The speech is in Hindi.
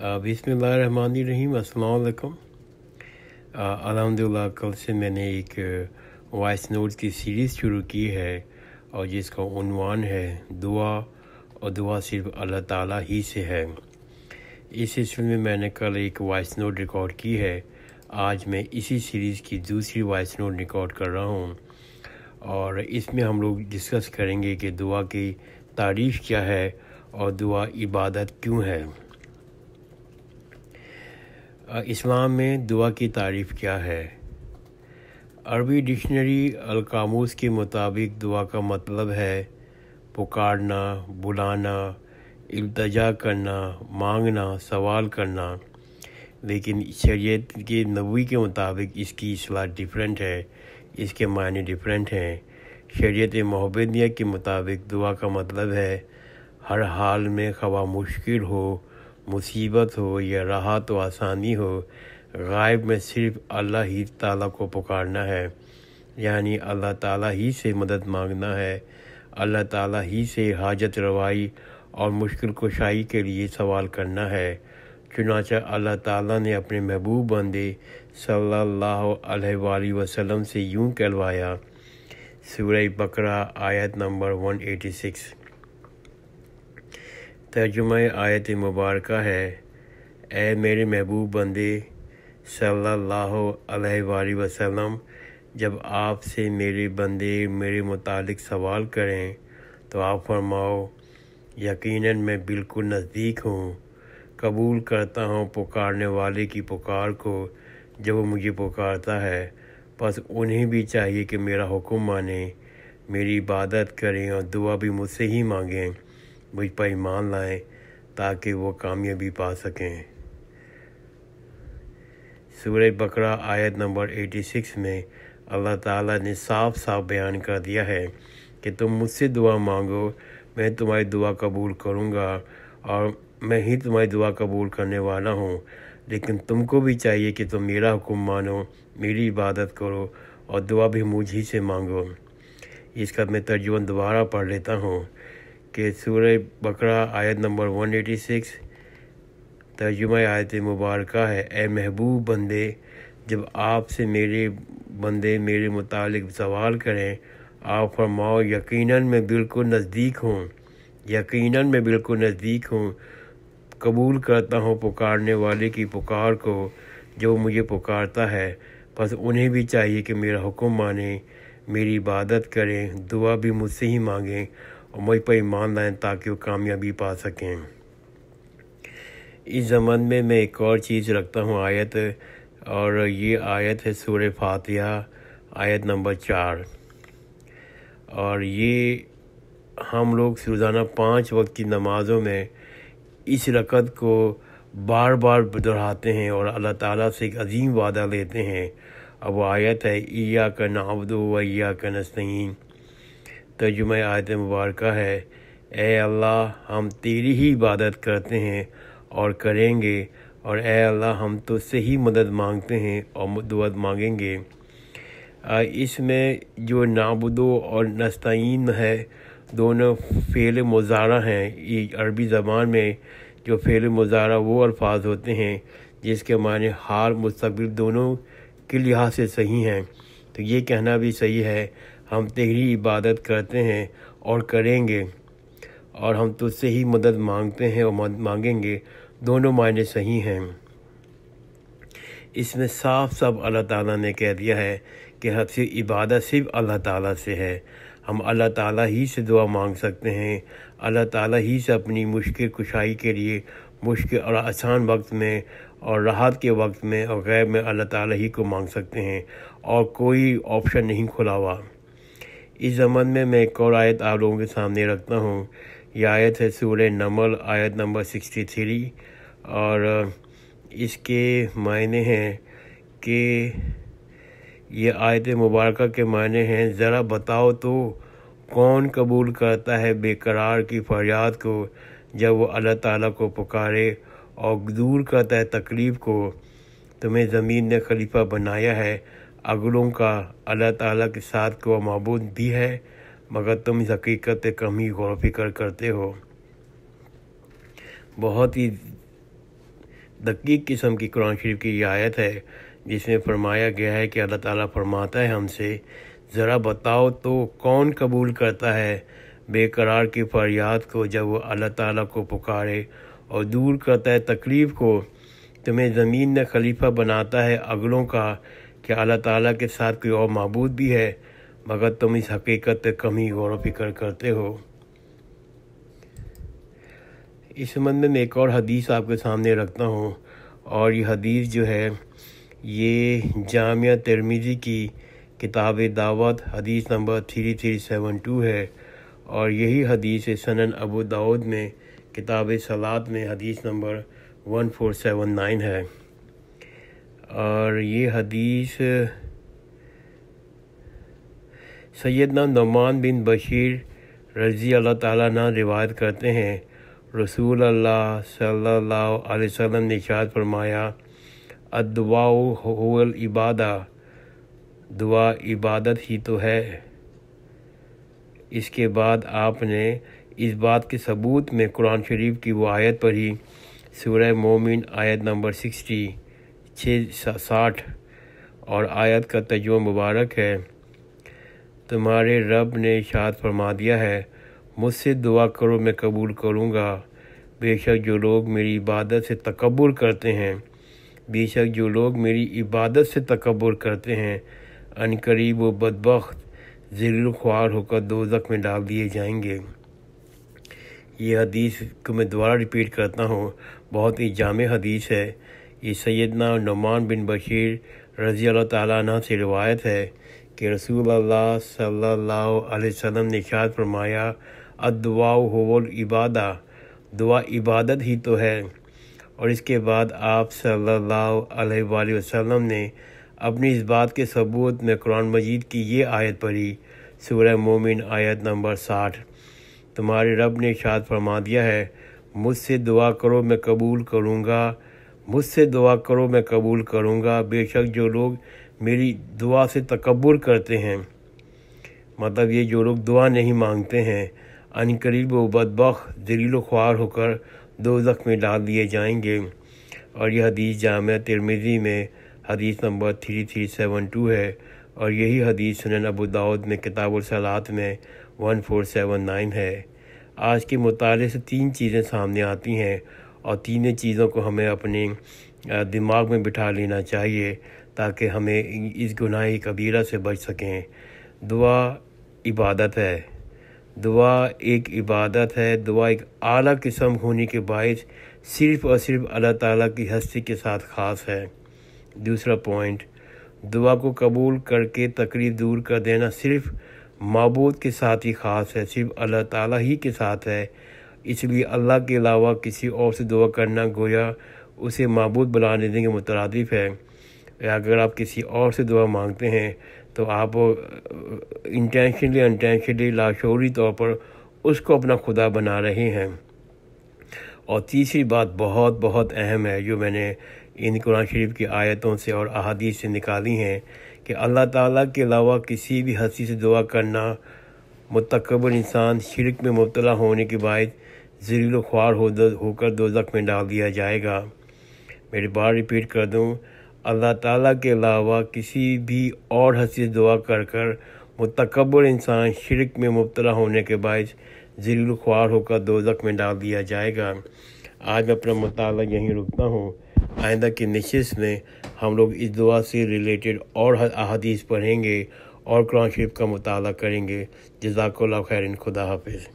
अस्सलाम वालेकुम अलहमदिल्ला कल से मैंने एक वॉइस uh, नोट की सीरीज़ शुरू की है और जिसका उनवान है दुआ और दुआ सिर्फ अल्लाह ताला ही से है इस सिलसिले में मैंने कल एक वॉइस नोट रिकॉर्ड की है आज मैं इसी सीरीज़ की दूसरी वॉइस नोट रिकॉर्ड कर रहा हूँ और इसमें हम लोग डिस्कस करेंगे कि दुआ की तारीफ़ क्या है और दुआ इबादत क्यों है इस्लाम में दुआ की तारीफ़ क्या है अरबी डिक्शनरी अलकामूस के मुताबिक दुआ का मतलब है पुकारना बुलाना इल्तजा करना मांगना सवाल करना लेकिन शरीयत के नबी के मुताबिक इसकी असलाह डिफरेंट है इसके मायने डिफरेंट हैं शरीयत मोहबिया के मुताबिक दुआ का मतलब है हर हाल में खवा मुश्किल हो मुसीबत हो या राहत व आसानी हो गायब में सिर्फ अल्लाह ही ताला को पुकारना है यानी अल्लाह ताला ही से मदद मांगना है अल्लाह ताला ही से हाजत रवाई और मुश्किल कुशाई के लिए सवाल करना है चुनाचा अल्लाह ताला ने अपने महबूब बंदे सल्लल्लाहु अलैहि वसल्लम से यूं कहलवाया सूरह बकरा आयत नंबर 186 तर्जुम आयत मुबारक है ए मेरे महबूब बंदे सल्लल्लाहु अलैहि वसल्लम जब आपसे मेरे बंदे मेरे मुतालिक सवाल करें तो आप फरमाओ यकीनन मैं बिल्कुल नज़दीक हूँ कबूल करता हूँ पुकारने वाले की पुकार को जब वो मुझे पुकारता है बस उन्हें भी चाहिए कि मेरा हुक्म माने मेरी इबादत करें और दुआ भी मुझसे ही मांगें मुझ पर ईमान लाएं ताकि वो कामयाबी पा सकें सूर बकरा आयत नंबर 86 में अल्लाह ताला ने साफ साफ बयान कर दिया है कि तुम मुझसे दुआ मांगो मैं तुम्हारी दुआ कबूल करूँगा और मैं ही तुम्हारी दुआ कबूल करने वाला हूँ लेकिन तुमको भी चाहिए कि तुम मेरा हुक्म मानो मेरी इबादत करो और दुआ भी मुझ ही से मांगो इसका मैं तर्जुमा दोबारा पढ़ लेता हूँ के सूर बकरा आयत नंबर 186 तर्जुमा आयत मुबारक है ए महबूब बंदे जब आपसे मेरे बंदे मेरे मुतालिक सवाल करें आप फरमाओ यकीनन मैं बिल्कुल नज़दीक हूँ यकीनन मैं बिल्कुल नज़दीक हूँ कबूल करता हूँ पुकारने वाले की पुकार को जो मुझे पुकारता है बस उन्हें भी चाहिए कि मेरा हुक्म माने मेरी इबादत करें दुआ भी मुझसे ही मांगें मुझ पर ईमान लाएँ ताकि वो कामयाबी पा सकें इस जमन में मैं एक और चीज़ रखता हूँ आयत और ये आयत है सूर्य फातिहा आयत नंबर चार और ये हम लोग रोज़ाना पाँच वक्त की नमाज़ों में इस रकत को बार बार दोहराते हैं और अल्लाह ताला से एक अजीम वादा लेते हैं अब वो आयत है ईया का नावदो व ईया का नस्तीन तर्जुम आयत मुबारक है ए अल्लाह हम तेरी ही इबादत करते हैं और करेंगे और ए अल्लाह हम से ही मदद मांगते हैं और दुआ मांगेंगे इसमें जो नाबुदो और नस्तीन है दोनों फेल मुजारा हैं ये अरबी ज़बान में जो फेल मुजारा वो अल्फाज होते हैं जिसके माने हार मुस्तबिल दोनों के लिहाज से सही हैं तो ये कहना भी सही है हम तेरी इबादत करते हैं और करेंगे और हम तुझसे ही मदद मांगते हैं और मांगेंगे दोनों मायने सही हैं इसमें साफ साफ अल्लाह ताला ने कह दिया है कि हम सिर्फ इबादत सिर्फ अल्लाह ताला से है हम अल्लाह ताला ही से दुआ मांग सकते हैं अल्लाह ताला ही से अपनी मुश्किल कुशाई के लिए मुश्किल और आसान वक्त में और राहत के वक्त में और गैब में अल्लाह ताला ही को मांग सकते हैं और कोई ऑप्शन नहीं खुला हुआ इस जमन में मैं एक और आयत आप लोगों के सामने रखता हूँ यह आयत है सूर्य नमल आयत नंबर सिक्सटी थ्री और इसके मायने हैं कि ये आयत मुबारक के मायने हैं ज़रा बताओ तो कौन कबूल करता है बेकरार की फरियाद को जब वो अल्लाह ताला को पुकारे और दूर करता है तकलीफ़ को तुम्हें ज़मीन ने खलीफा बनाया है अगलों का अल्लाह ताला के साथ को मबूद भी है मगर तुम इस हकीकत कम ही गौर फिक्र करते हो बहुत ही दकीक किस्म की कुरान शरीफ की यह आयत है जिसमें फरमाया गया है कि अल्लाह ताला फरमाता है हमसे ज़रा बताओ तो कौन कबूल करता है बेकरार की फरियाद को जब वो अल्लाह ताला को पुकारे और दूर करता है तकलीफ़ को तुम्हें ज़मीन में खलीफा बनाता है अगलों का कि अल्लाह ताला के साथ कोई और महबूद भी है मगर तुम इस हकीकत पर कम ही गौर फिक्र करते हो इस संबंध में एक और हदीस आपके सामने रखता हूँ और ये हदीस जो है ये जामिया तिरमीज़ी की किताब दावत हदीस number three three seven two है और यही हदीस सनन अबू दाऊद में किताब सलात में हदीस number one four seven nine है और ये हदीस सैदना नमान बिन बशीर रजी अल्लाह ताला ना रिवायत करते हैं रसूल अल्लाह सल्लल्लाहु अलैहि वसल्लम ने इशाद फरमाया अदवाओ होल इबादा दुआ इबादत ही तो है इसके बाद आपने इस बात के सबूत में कुरान शरीफ की वो आयत पढ़ी सूरह मोमिन आयत नंबर सिक्सटी छः साठ और आयत का तजुम मुबारक है तुम्हारे रब ने इशात फरमा दिया है मुझसे दुआ करो मैं कबूल करूँगा बेशक जो लोग मेरी इबादत से तकबर करते हैं बेशक जो लोग मेरी इबादत से तकबर करते हैं अनकरीब व बदबख्त जरूर ख्वार होकर दो जख़्म में डाल दिए जाएंगे ये हदीस को मैं दोबारा रिपीट करता हूँ बहुत ही जाम हदीस है ये सैदना नुमान बिन बशीर रज़ी अल्लाह से रवायत है कि रसूल अल्लाह ने शायद फरमाया अदवा इबादा दुआ इबादत ही तो है और इसके बाद आप सल्ला वसम ने अपनी इस बात के सबूत में कुरान मजीद की ये आयत पढ़ी सूरह मोमिन आयत नंबर साठ तुम्हारे रब ने शायद फरमा दिया है मुझसे दुआ करो मैं कबूल करूँगा मुझसे दुआ करो मैं कबूल करूँगा बेशक जो लोग मेरी दुआ से तकबर करते हैं मतलब ये जो लोग दुआ नहीं मांगते हैं अनकरीब व बदबक जलील ख्वार होकर दो में डाल दिए जाएंगे और यह हदीस जाम तिरमिजी में हदीस number three three seven two है और यही हदीस सुनन अबू दाऊद में किताबुलसलात में वन फोर सेवन नाइन है आज के मुताले से तीन चीज़ें सामने आती हैं और तीनों चीज़ों को हमें अपने दिमाग में बिठा लेना चाहिए ताकि हमें इस गुनाही कबीरा से बच सकें दुआ इबादत है दुआ एक इबादत है दुआ एक आला किस्म होने के बायस सिर्फ़ और सिर्फ अल्लाह ताला की हस्ती के साथ ख़ास है दूसरा पॉइंट दुआ को कबूल करके तकलीफ दूर कर देना सिर्फ़ मबूद के साथ ही ख़ास है सिर्फ अल्लाह ताला ही के साथ है इसलिए अल्लाह के अलावा किसी और से दुआ करना गोया उसे मबूद बना देने के मुतरदफ़ है अगर आप किसी और से दुआ मांगते हैं तो आप इंटेंशनली अनटेंशनली लाशोरी तौर पर उसको अपना खुदा बना रहे हैं और तीसरी बात बहुत बहुत अहम है जो मैंने इन कुरान शरीफ की आयतों से और अहदीत से निकाली हैं कि अल्लाह ताला के अलावा किसी भी हंसी से दुआ करना मतकबर इंसान शिरक में मुबतला होने के बाद जरील ख्वार होकर दो ज़ख़्म में डाल दिया जाएगा मेरी बार रिपीट कर दूँ अल्लाह ताला के अलावा किसी भी और हसी दुआ कर कर मतकबर इंसान शिरक में मुबतला होने के बाद जरील ख्वार होकर दो जख्म में डाल दिया जाएगा आज मैं अपना मताल यहीं रुकता हूँ आइंदा की नशस्त में हम लोग इस दुआ से रिलेटेड और अहदीस पढ़ेंगे और कुरान शरीफ का मुताल करेंगे जजाक खैरिन खुदा हाफिज़